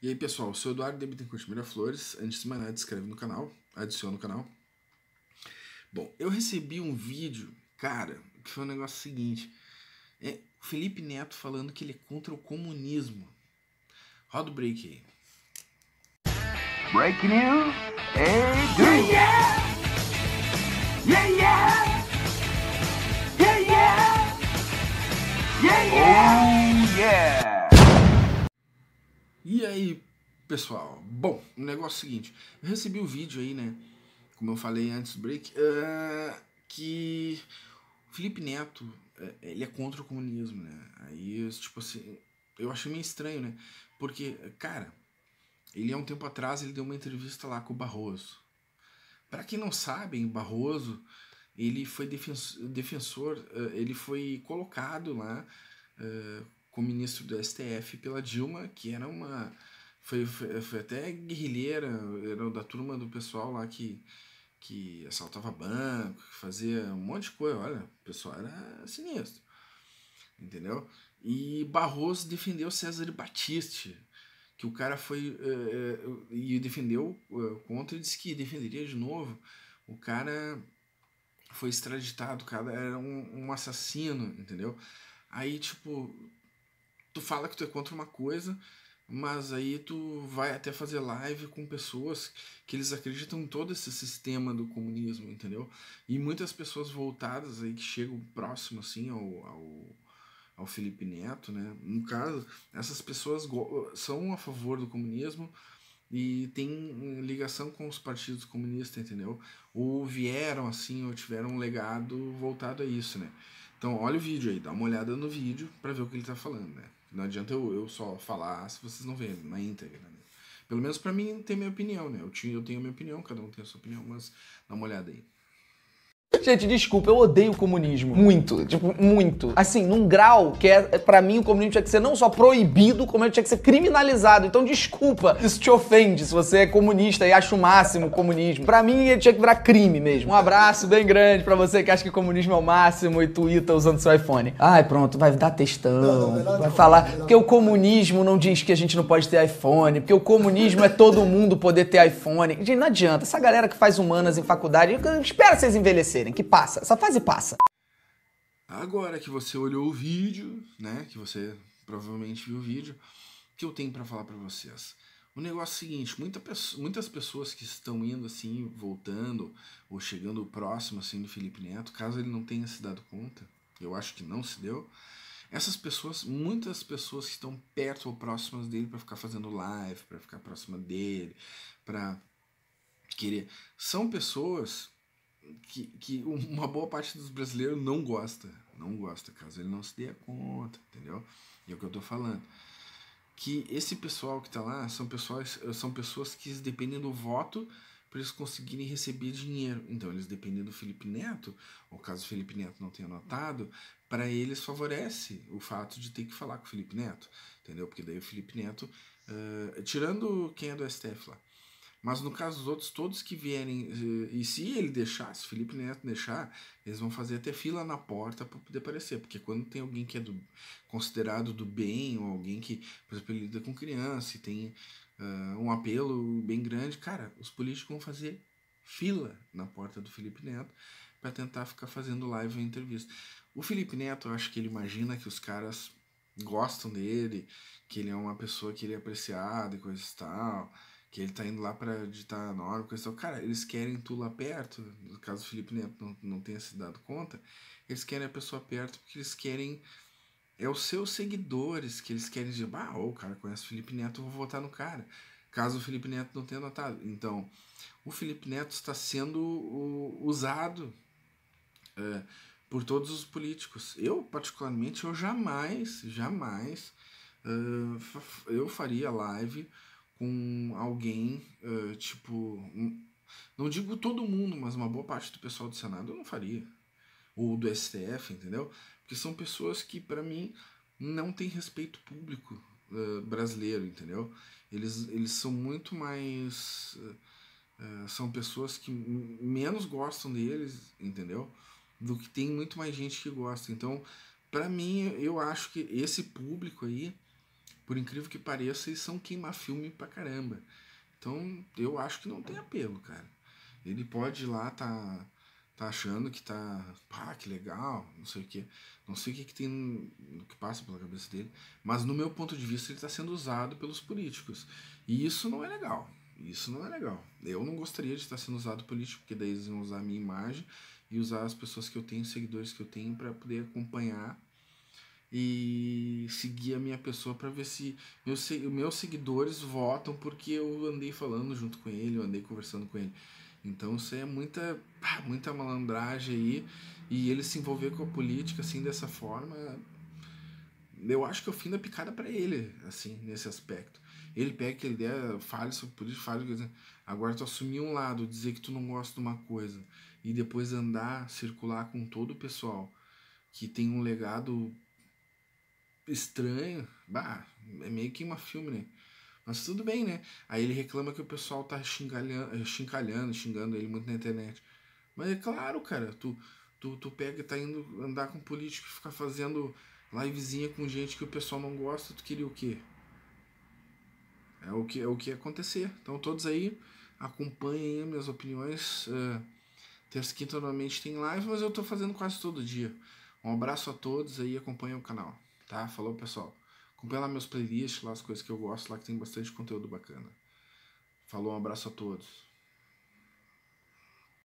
E aí, pessoal, sou Eduardo de Bittencourt Miraflores. Antes de mais nada, se inscreve no canal, adiciona o canal. Bom, eu recebi um vídeo, cara, que foi um negócio seguinte. É Felipe Neto falando que ele é contra o comunismo. Roda o break aí. Break news. Hey, yeah, yeah! Yeah, yeah! Pessoal, bom, o negócio é o seguinte, eu recebi o um vídeo aí, né, como eu falei antes do break, uh, que o Felipe Neto, uh, ele é contra o comunismo, né, aí, tipo assim, eu achei meio estranho, né, porque, cara, ele há um tempo atrás, ele deu uma entrevista lá com o Barroso, para quem não sabe, o Barroso, ele foi defensor, ah, ele foi colocado lá ah, como ministro do STF pela Dilma, que era uma foi, foi, foi até guerrilheira, era da turma do pessoal lá que, que assaltava banco, que fazia um monte de coisa. Olha, o pessoal era sinistro. Entendeu? E Barroso defendeu César Batiste, que o cara foi. É, e defendeu eh, contra e disse que defenderia de novo. O cara foi extraditado, o cara era um, um assassino, entendeu? Aí, tipo, tu fala que tu é contra uma coisa mas aí tu vai até fazer live com pessoas que eles acreditam em todo esse sistema do comunismo, entendeu? E muitas pessoas voltadas aí que chegam próximo assim ao, ao, ao Felipe Neto, né? No caso, essas pessoas são a favor do comunismo e tem eh, ligação com os partidos comunistas, entendeu? Ou vieram assim, ou tiveram um legado voltado a isso, né? Então olha o vídeo aí, dá uma olhada no vídeo para ver o que ele tá falando, né? Não adianta eu, eu só falar ah, se vocês não verem na íntegra, né? Pelo menos para mim tem minha opinião, né? Eu, tinha, eu tenho a minha opinião, cada um tem a sua opinião, mas dá uma olhada aí. Gente, desculpa, eu odeio o comunismo. Muito, tipo, muito. Assim, num grau que é, pra mim, o comunismo tinha que ser não só proibido, como ele tinha que ser criminalizado. Então, desculpa, isso te ofende se você é comunista e acha o máximo o comunismo. Pra mim, ele tinha que virar crime mesmo. Um abraço bem grande pra você que acha que o comunismo é o máximo e tuita usando seu iPhone. Ai, pronto, vai dar textão, não, não, vai falar. Não, porque o comunismo não diz que a gente não pode ter iPhone, porque o comunismo é todo mundo poder ter iPhone. Gente, não adianta. Essa galera que faz humanas em faculdade, espera vocês envelhecerem que passa, essa fase passa. Agora que você olhou o vídeo, né, que você provavelmente viu o vídeo, o que eu tenho para falar para vocês? O negócio é o seguinte, muita, muitas pessoas que estão indo assim, voltando, ou chegando próximo assim do Felipe Neto, caso ele não tenha se dado conta, eu acho que não se deu, essas pessoas, muitas pessoas que estão perto ou próximas dele para ficar fazendo live, para ficar próxima dele, para querer, são pessoas que, que uma boa parte dos brasileiros não gosta. Não gosta, caso ele não se dê a conta, entendeu? E é o que eu tô falando. Que esse pessoal que tá lá são, pessoas, são pessoas que dependem do voto para eles conseguirem receber dinheiro. Então eles dependem do Felipe Neto, ou caso o Felipe Neto não tenha notado, para eles favorece o fato de ter que falar com o Felipe Neto, entendeu? Porque daí o Felipe Neto, uh, tirando quem é do STF lá, mas no caso dos outros, todos que vierem, eh, e se ele deixar, se Felipe Neto deixar, eles vão fazer até fila na porta para poder aparecer. Porque quando tem alguém que é do, considerado do bem, ou alguém que, por exemplo, lida com criança e tem uh, um apelo bem grande, cara, os políticos vão fazer fila na porta do Felipe Neto para tentar ficar fazendo live ou entrevista. O Felipe Neto, eu acho que ele imagina que os caras gostam dele, que ele é uma pessoa que ele é apreciado e coisas e tal que ele tá indo lá para editar na hora, porque cara, eles querem tu lá perto, no caso o Felipe Neto né, não, não tenha se dado conta, eles querem a pessoa perto porque eles querem, é os seus seguidores que eles querem dizer, Bah, o cara conhece o Felipe Neto, eu vou votar no cara, caso o Felipe Neto não tenha notado. Então, o Felipe Neto está sendo usado é, por todos os políticos. Eu, particularmente, eu jamais, jamais, uh, eu faria live com alguém, uh, tipo. Um, não digo todo mundo, mas uma boa parte do pessoal do Senado eu não faria. Ou do STF, entendeu? Porque são pessoas que, para mim, não têm respeito público uh, brasileiro, entendeu? Eles, eles são muito mais. Uh, são pessoas que menos gostam deles, entendeu? Do que tem muito mais gente que gosta. Então, para mim, eu acho que esse público aí por incrível que pareça, eles são queimar filme pra caramba. Então, eu acho que não tem apelo, cara. Ele pode ir lá tá tá achando que tá, pá, que legal, não sei o que, não sei o que que tem, no, que passa pela cabeça dele, mas no meu ponto de vista ele está sendo usado pelos políticos e isso não é legal, isso não é legal. Eu não gostaria de estar sendo usado político porque daí eles vão usar a minha imagem e usar as pessoas que eu tenho, seguidores que eu tenho para poder acompanhar e seguir a minha pessoa para ver se meus, meus seguidores votam porque eu andei falando junto com ele, eu andei conversando com ele. Então isso é muita, muita malandragem aí. E ele se envolver com a política assim dessa forma, eu acho que é o fim da picada para ele, assim, nesse aspecto. Ele pega aquela ideia, fale sobre política, fale. Agora tu assumir um lado, dizer que tu não gosta de uma coisa e depois andar, circular com todo o pessoal que tem um legado estranho. Bah, é meio que uma filme, né? Mas tudo bem, né? Aí ele reclama que o pessoal tá xingalhando, eh, xingalhando, xingando ele muito na internet. Mas é claro, cara, tu, tu, tu pega e tá indo andar com político e ficar fazendo livezinha com gente que o pessoal não gosta, tu queria o quê? É o que, é o que ia acontecer. Então todos aí acompanhem minhas opiniões. Uh, terça e quinta normalmente tem live, mas eu tô fazendo quase todo dia. Um abraço a todos aí, acompanhem o canal tá? Falou, pessoal. Comprei lá meus playlists, lá as coisas que eu gosto, lá que tem bastante conteúdo bacana. Falou, um abraço a todos.